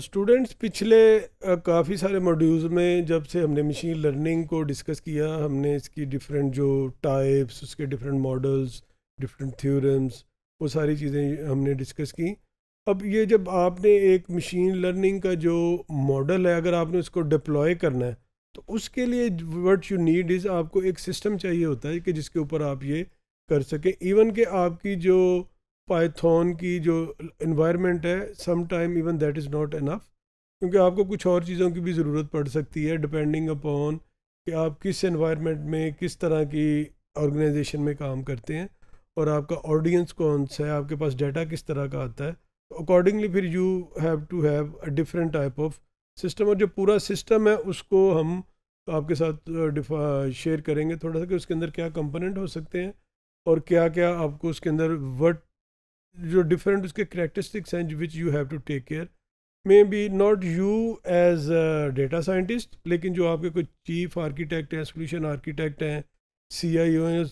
students पिछले काफ़ी सारे मॉड्यूल्स में जब से हमने मशीन लर्निंग को डिस्कस किया हमने इसकी डिफरेंट जो टाइप्स उसके डिफरेंट मॉडल्स डिफरेंट थ्योरम्स वो सारी चीज़ें हमने डिस्कस की अब ये जब आपने एक मशीन लर्निंग का जो मॉडल है अगर आपने उसको डिप्लॉय करना है तो उसके लिए वट यू नीड इज़ आपको एक सिस्टम चाहिए होता है कि जिसके ऊपर आप ये कर सकें इवन के आपकी जो पाइथन की जो इन्वायरमेंट है some time even that is not enough क्योंकि आपको कुछ और चीज़ों की भी ज़रूरत पड़ सकती है डिपेंडिंग अपॉन कि आप किस इन्वायरमेंट में किस तरह की ऑर्गेनाइजेशन में काम करते हैं और आपका ऑडियंस कौन सा है आपके पास डाटा किस तरह का आता है अकॉर्डिंगली फिर you have to have a different type of system और जो पूरा सिस्टम है उसको हम आपके साथ शेयर करेंगे थोड़ा सा कि उसके अंदर क्या कंपोनेंट हो सकते हैं और क्या क्या आपको उसके अंदर वट जो डिफरेंट उसके करेक्टरिस्टिक्स हैं which you have to take care maybe not you as data scientist लेकिन जो आपके कोई चीफ आर्किटेक्ट हैं सोल्यूशन आर्किटेक्ट हैं सी आई ओ हैं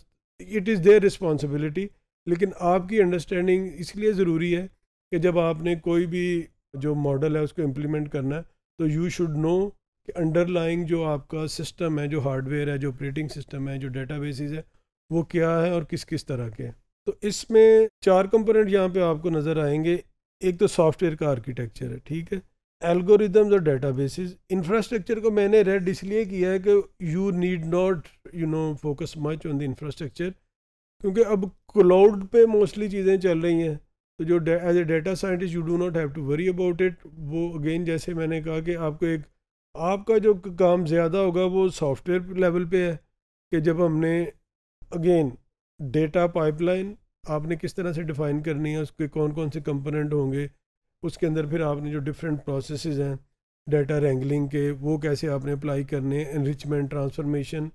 इट इज़ देयर रिस्पॉन्सिबिलिटी लेकिन आपकी अंडरस्टैंडिंग इसलिए ज़रूरी है कि जब आपने कोई भी जो मॉडल है उसको इम्प्लीमेंट करना है तो यू शुड नो कि अंडरलाइंग जो आपका सिस्टम है जो हार्डवेयर है जो ऑपरेटिंग सिस्टम है जो डेटा है वो क्या है और किस किस तरह के हैं तो इसमें चार कंपोनेंट यहाँ पे आपको नज़र आएंगे एक तो सॉफ्टवेयर का आर्किटेक्चर है ठीक है एल्गोरिदम्स और डाटा बेसिस इंफ्रास्ट्रक्चर को मैंने रेड इसलिए किया है कि you need not you know focus much on the infrastructure क्योंकि अब क्लाउड पे मोस्टली चीज़ें चल रही हैं तो जो as a data scientist you do not have to worry about it वो अगेन जैसे मैंने कहा कि आपको एक आपका जो काम ज़्यादा होगा वो सॉफ्टवेयर लेवल पे है कि जब हमने अगेन डेटा पाइपलाइन आपने किस तरह से डिफ़ाइन करनी है उसके कौन कौन से कंपोनेंट होंगे उसके अंदर फिर आपने जो डिफरेंट प्रोसेस हैं डेटा रेंगलिंग के वो कैसे आपने अप्लाई करने हैं इनरिचमेंट ट्रांसफॉर्मेशन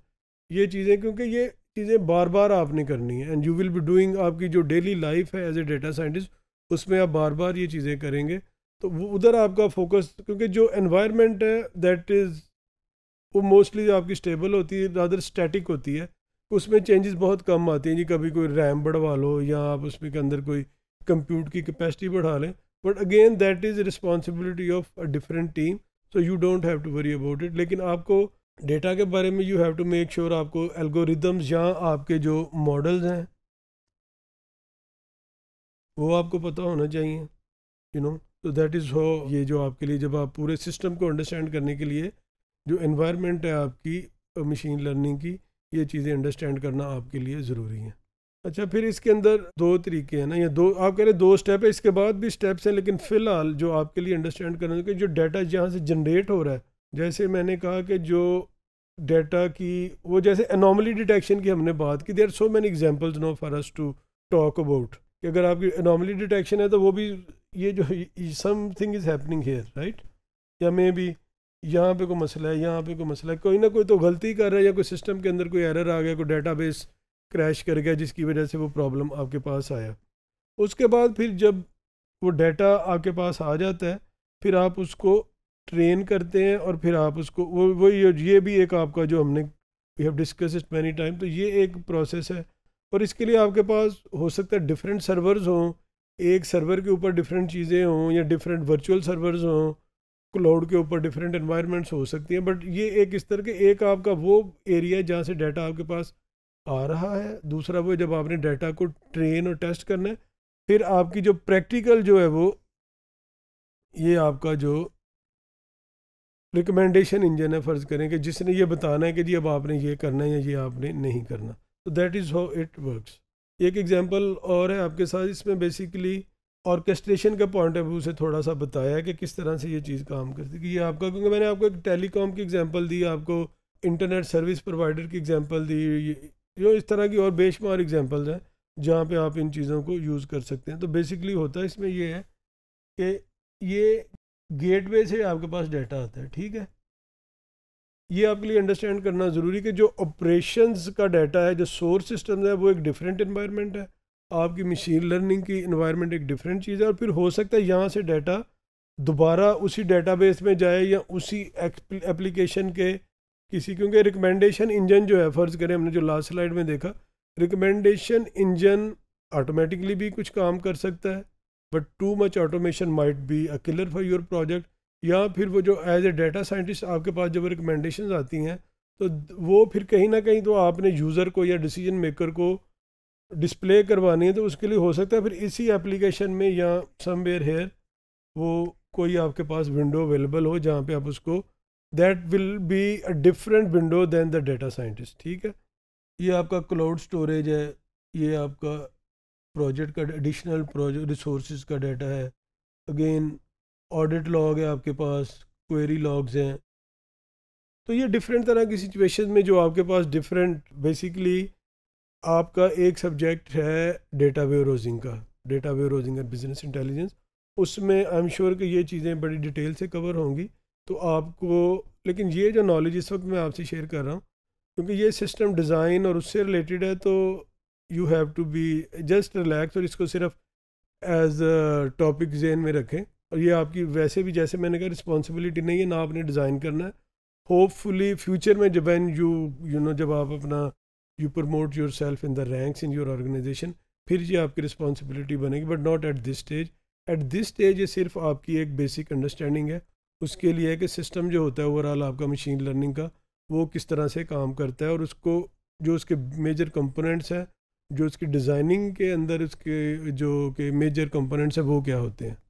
ये चीज़ें क्योंकि ये चीज़ें बार बार आपने करनी है and you will be doing आपकी जो डेली लाइफ है एज ए डेटा साइंटिस्ट उसमें आप बार बार ये चीज़ें करेंगे तो वो उधर आपका फोकस क्योंकि जो एनवायरनमेंट है दैट इज़ वो मोस्टली आपकी स्टेबल होती है ज़्यादा स्टैटिक होती है उसमें चेंजेस बहुत कम आते हैं जी कभी कोई रैम बढ़वा लो या आप उसमें के अंदर कोई कंप्यूट की कैपेसिटी बढ़ा लें but again that is responsibility of a different team so you don't have to worry about it लेकिन आपको डेटा के बारे में you have to make sure आपको एल्गोरिदम्स या आपके जो मॉडल्स हैं वो आपको पता होना चाहिए यू नो तो दैट इज़ हो ये जो आपके लिए जब आप पूरे सिस्टम को अंडरस्टैंड करने के लिए जो इन्वायरमेंट है आपकी मशीन लर्निंग की ये चीज़ें अंडरस्टैंड करना आपके लिए ज़रूरी है अच्छा फिर इसके अंदर दो तरीके हैं ना या दो आप कह रहे हैं दो स्टेप है इसके बाद भी स्टेप्स हैं लेकिन फ़िलहाल जो आपके लिए अंडरस्टैंड करना कि जो डाटा जहाँ से जनरेट हो रहा है जैसे मैंने कहा कि जो डाटा की वो जैसे अनोमली डिटेक्शन की हमने बात की there so many examples no for us to talk about कि अगर आपकी अनोमली डिटेक्शन है तो वो भी ये जो something is happening here right या मे बी यहाँ पे कोई मसला है यहाँ पे कोई मसला है कोई ना कोई तो गलती कर रहा है या कोई सिस्टम के अंदर कोई एरर आ गया कोई डेटाबेस क्रैश कर गया जिसकी वजह से वो प्रॉब्लम आपके पास आया उसके बाद फिर जब वो डाटा आपके पास आ जाता है फिर आप उसको ट्रेन करते हैं और फिर आप उसको वो वो ये भी एक आपका जो हमने we have discuss it many time तो ये एक प्रोसेस है और इसके लिए आपके पास हो सकता है डिफरेंट सर्वर्स हों एक सर्वर के ऊपर डिफरेंट चीज़ें हों या डिफरेंट वर्चुअल सर्वर्स हों क्लाउड के ऊपर डिफरेंट इन्वायरमेंट्स हो सकती हैं बट ये एक इस तरह के एक आपका वो एरिया है जहाँ से डाटा आपके पास आ रहा है दूसरा वो जब आपने डाटा को ट्रेन और टेस्ट करना है फिर आपकी जो प्रैक्टिकल जो है वो ये आपका जो रिकमेंडेशन इंजन है फ़र्ज़ करें कि जिसने ये बताना है कि जी अब आपने ये करना है या ये आपने नहीं करना तो that is how it works एक एग्जांपल और है आपके साथ इसमें बेसिकली ऑर्केस्ट्रेशन के पॉइंट ऑफ व्यू से थोड़ा सा बताया कि किस तरह से ये चीज़ काम करती है ये आपका क्योंकि मैंने आपको एक टेलीकॉम की एग्जांपल दी आपको इंटरनेट सर्विस प्रोवाइडर की एग्जांपल दी जो इस तरह की और बेशुमार एग्जांपल्स हैं जहाँ पे आप इन चीज़ों को यूज़ कर सकते हैं तो बेसिकली होता है इसमें यह है कि ये गेट से आपके पास डाटा आता है ठीक है ये आपके लिए अंडरस्टैंड करना ज़रूरी कि जो ऑपरेशन का डाटा है जो सोर्स सिस्टम है वो एक डिफरेंट इन्वायरमेंट है आपकी मशीन लर्निंग की इन्वायरमेंट एक डिफरेंट चीज़ है और फिर हो सकता है यहाँ से डाटा दोबारा उसी डेटाबेस में जाए या उसी एप्लीकेशन के किसी क्योंकि रिकमेंडेशन इंजन जो है फ़र्ज़ करें हमने जो लास्ट स्लाइड में देखा रिकमेंडेशन इंजन ऑटोमेटिकली भी कुछ काम कर सकता है but too much automation might be a killer for your project या फिर वो जो एज ए डाटा साइंटिस्ट आपके पास जब रिकमेंडेशन आती हैं तो वो फिर कहीं ना कहीं तो आपने यूज़र को या डिसीजन मेकर को डिस्प्ले करवानी है तो उसके लिए हो सकता है फिर इसी एप्लीकेशन में या समवेयर हेयर वो कोई आपके पास विंडो अवेलेबल हो जहाँ पे आप उसको that will be a different window than the data scientist ठीक है ये आपका क्लाउड स्टोरेज है ये आपका प्रोजेक्ट का एडिशनल प्रोजेक्ट रिसोर्स का डाटा है अगेन ऑडिट लॉग है आपके पास क्वेरी लॉग्स हैं तो ये डिफरेंट तरह की सिचुएशन में जो आपके पास डिफरेंट बेसिकली आपका एक सब्जेक्ट है डेटा वेरोजिंग का data warehousing and business intelligence उसमें आई एम श्योर कि ये चीज़ें बड़ी डिटेल से कवर होंगी तो आपको लेकिन ये जो नॉलेज इस वक्त मैं आपसे शेयर कर रहा हूँ क्योंकि ये सिस्टम डिज़ाइन और उससे रिलेटेड है तो you have to be just relax और इसको सिर्फ एज टॉपिक जेन में रखें और ये आपकी वैसे भी जैसे मैंने कहा रिस्पॉन्सिबिलिटी नहीं है ना आपने डिज़ाइन करना है होपफुली फ्यूचर में जब एन यू यू नो जब आप अपना you promote your self in the ranks in your organization फिर ये आपकी रिस्पॉन्सिबिलिटी बनेगी but not at this stage at this stage ये सिर्फ आपकी एक बेसिक अंडरस्टैंडिंग है उसके लिए है कि सिस्टम जो होता है ओवरऑल आपका मशीन लर्निंग का वो किस तरह से काम करता है और उसको जो उसके मेजर कंपोनेंट्स हैं जो उसकी डिज़ाइनिंग के अंदर उसके जो के मेजर कंपोनेंट्स हैं वो क्या होते हैं